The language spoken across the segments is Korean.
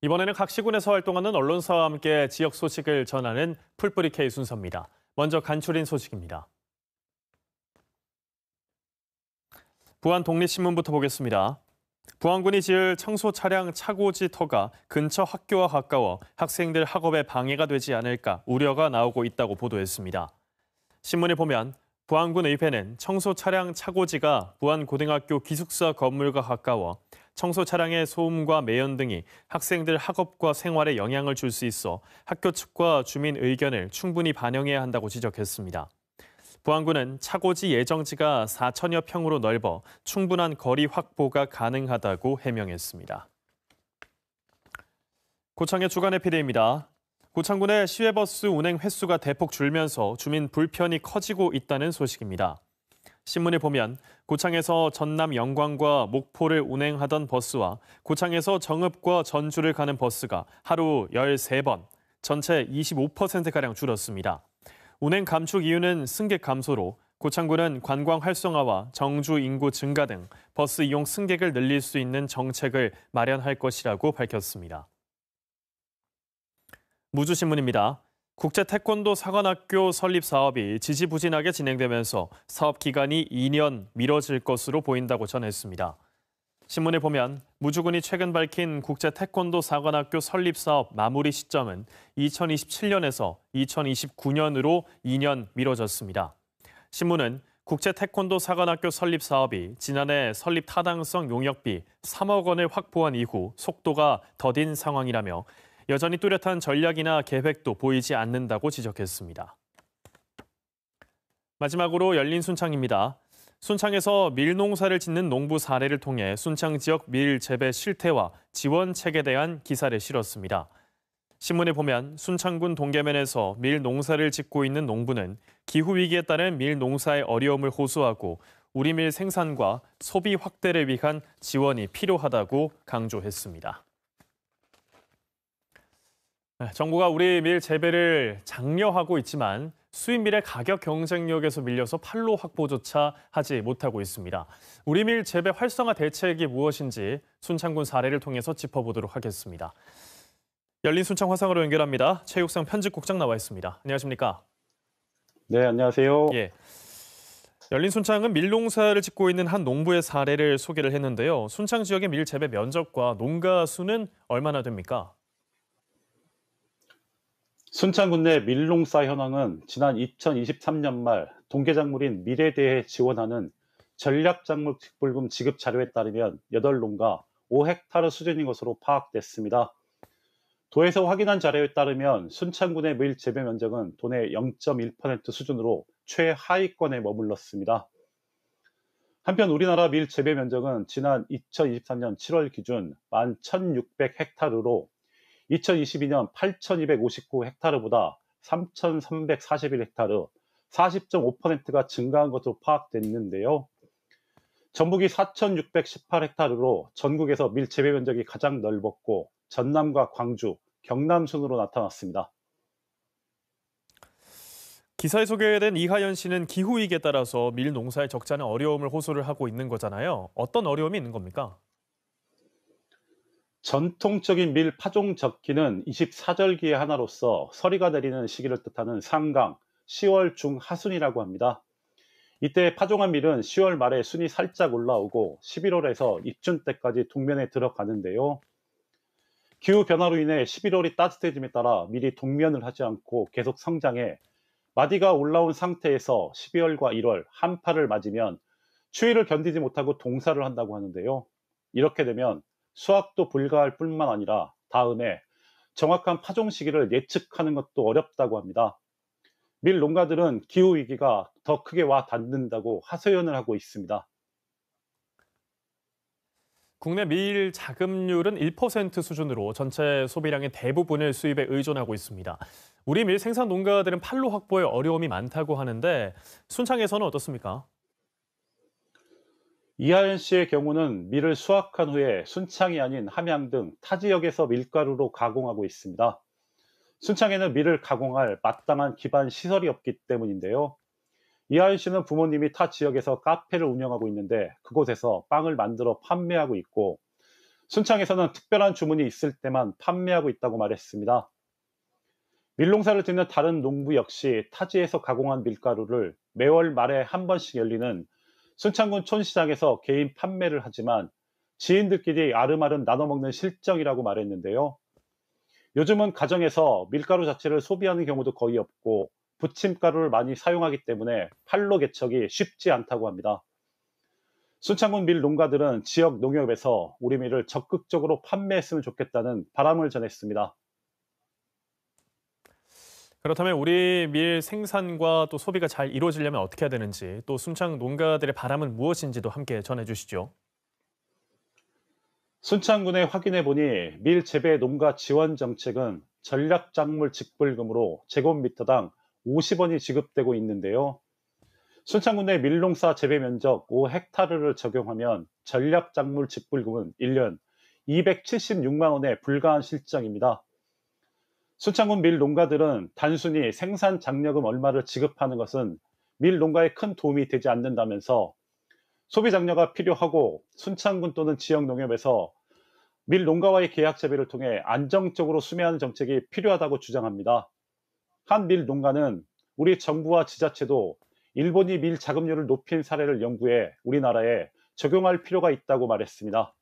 이번에는 각 시군에서 활동하는 언론사와 함께 지역 소식을 전하는 풀뿌리 K 순서입니다. 먼저 간추린 소식입니다. 부안 독립신문부터 보겠습니다. 부안군이 지을 청소 차량 차고지 터가 근처 학교와 가까워 학생들 학업에 방해가 되지 않을까 우려가 나오고 있다고 보도했습니다. 신문에 보면 부안군 의회는 청소 차량 차고지가 부안 고등학교 기숙사 건물과 가까워 청소 차량의 소음과 매연 등이 학생들 학업과 생활에 영향을 줄 수 있어 학교 측과 주민 의견을 충분히 반영해야 한다고 지적했습니다. 부안군은 차고지 예정지가 4천여 평으로 넓어 충분한 거리 확보가 가능하다고 해명했습니다. 고창의 주간 해피데입니다 고창군의 시외버스 운행 횟수가 대폭 줄면서 주민 불편이 커지고 있다는 소식입니다. 신문에 보면 고창에서 전남 영광과 목포를 운행하던 버스와 고창에서 정읍과 전주를 가는 버스가 하루 13번, 전체 25%가량 줄었습니다. 운행 감축 이유는 승객 감소로 고창군은 관광 활성화와 정주 인구 증가 등 버스 이용 승객을 늘릴 수 있는 정책을 마련할 것이라고 밝혔습니다. 무주신문입니다. 국제 태권도 사관학교 설립 사업이 지지부진하게 진행되면서 사업 기간이 2년 미뤄질 것으로 보인다고 전했습니다. 신문에 보면 무주군이 최근 밝힌 국제 태권도 사관학교 설립 사업 마무리 시점은 2027년에서 2029년으로 2년 미뤄졌습니다. 신문은 국제 태권도 사관학교 설립 사업이 지난해 설립 타당성 용역비 3억 원을 확보한 이후 속도가 더딘 상황이라며 여전히 뚜렷한 전략이나 계획도 보이지 않는다고 지적했습니다. 마지막으로 열린 순창입니다. 순창에서 밀 농사를 짓는 농부 사례를 통해 순창 지역 밀 재배 실태와 지원책에 대한 기사를 실었습니다. 신문에 보면 순창군 동계면에서 밀 농사를 짓고 있는 농부는 기후 위기에 따른 밀 농사의 어려움을 호소하고 우리 밀 생산과 소비 확대를 위한 지원이 필요하다고 강조했습니다. 네, 정부가 우리 밀 재배를 장려하고 있지만 수입밀의 가격 경쟁력에서 밀려서 판로 확보조차 하지 못하고 있습니다. 우리 밀 재배 활성화 대책이 무엇인지 순창군 사례를 통해서 짚어보도록 하겠습니다. 열린 순창 화상으로 연결합니다. 최육상 편집국장 나와 있습니다. 안녕하십니까? 네, 안녕하세요. 예. 열린 순창은 밀농사를 짓고 있는 한 농부의 사례를 소개를 했는데요. 순창 지역의 밀 재배 면적과 농가 수는 얼마나 됩니까? 순창군내 밀농사 현황은 지난 2023년 말 동계작물인 밀에 대해 지원하는 전략작물 특불금 지급 자료에 따르면 8농가 5헥타르 수준인 것으로 파악됐습니다. 도에서 확인한 자료에 따르면 순창군의 밀 재배 면적은 돈의 0.1% 수준으로 최하위권에 머물렀습니다. 한편 우리나라 밀 재배 면적은 지난 2023년 7월 기준 11,600헥타르로 2022년 8,259헥타르보다 3,341헥타르 40.5%가 증가한 것으로 파악됐는데요. 전북이 4,618헥타르로 전국에서 밀 재배 면적이 가장 넓었고 전남과 광주, 경남 순으로 나타났습니다. 기사에 소개된 이하연 씨는 기후위기에 따라서 밀 농사의 적잖은 어려움을 호소를 하고 있는 거잖아요. 어떤 어려움이 있는 겁니까? 전통적인 밀 파종 적기는 24절기의 하나로서 서리가 내리는 시기를 뜻하는 상강, 10월 중 하순이라고 합니다. 이때 파종한 밀은 10월 말에 순이 살짝 올라오고 11월에서 입춘 때까지 동면에 들어가는데요. 기후 변화로 인해 11월이 따뜻해짐에 따라 밀이 동면을 하지 않고 계속 성장해 마디가 올라온 상태에서 12월과 1월 한파를 맞으면 추위를 견디지 못하고 동사를 한다고 하는데요. 이렇게 되면 수학도 불가할 뿐만 아니라 다음에 정확한 파종 시기를 예측하는 것도 어렵다고 합니다. 밀 농가들은 기후 위기가 더 크게 와 닿는다고 하소연을 하고 있습니다. 국내 밀 자급률은 1% 수준으로 전체 소비량의 대부분을 수입에 의존하고 있습니다. 우리 밀 생산 농가들은 판로 확보에 어려움이 많다고 하는데 순창에서는 어떻습니까? 이하연 씨의 경우는 밀을 수확한 후에 순창이 아닌 함양 등 타 지역에서 밀가루로 가공하고 있습니다. 순창에는 밀을 가공할 마땅한 기반 시설이 없기 때문인데요. 이하연 씨는 부모님이 타 지역에서 카페를 운영하고 있는데 그곳에서 빵을 만들어 판매하고 있고 순창에서는 특별한 주문이 있을 때만 판매하고 있다고 말했습니다. 밀농사를 듣는 다른 농부 역시 타지에서 가공한 밀가루를 매월 말에 한 번씩 열리는 순창군 촌시장에서 개인 판매를 하지만 지인들끼리 아름아름 나눠먹는 실정이라고 말했는데요. 요즘은 가정에서 밀가루 자체를 소비하는 경우도 거의 없고 부침가루를 많이 사용하기 때문에 팔로 개척이 쉽지 않다고 합니다. 순창군 밀 농가들은 지역 농협에서 우리 밀을 적극적으로 판매했으면 좋겠다는 바람을 전했습니다. 그렇다면 우리 밀 생산과 또 소비가 잘 이루어지려면 어떻게 해야 되는지 또 순창 농가들의 바람은 무엇인지도 함께 전해주시죠. 순창군에 확인해 보니 밀 재배 농가 지원 정책은 전략 작물 직불금으로 제곱미터당 50원이 지급되고 있는데요. 순창군 의 밀농사 재배 면적 5헥타르를 적용하면 전략 작물 직불금은 1년 276만 원에 불과한 실정입니다. 순창군밀 농가들은 단순히 생산 장려금 얼마를 지급하는 것은 밀 농가에 큰 도움이 되지 않는다면서 소비 장려가 필요하고 순창군 또는 지역 농협에서 밀 농가와의 계약 재배를 통해 안정적으로 수매하는 정책이 필요하다고 주장합니다. 한 밀 농가는 우리 정부와 지자체도 일본이 밀자금률을 높인 사례를 연구해 우리나라에 적용할 필요가 있다고 말했습니다.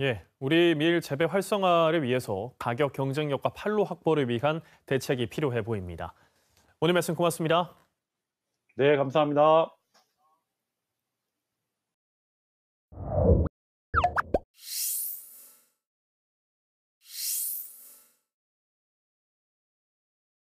예, 우리 밀 재배 활성화를 위해서 가격 경쟁력과 판로 확보를 위한 대책이 필요해 보입니다. 오늘 말씀 고맙습니다. 네, 감사합니다.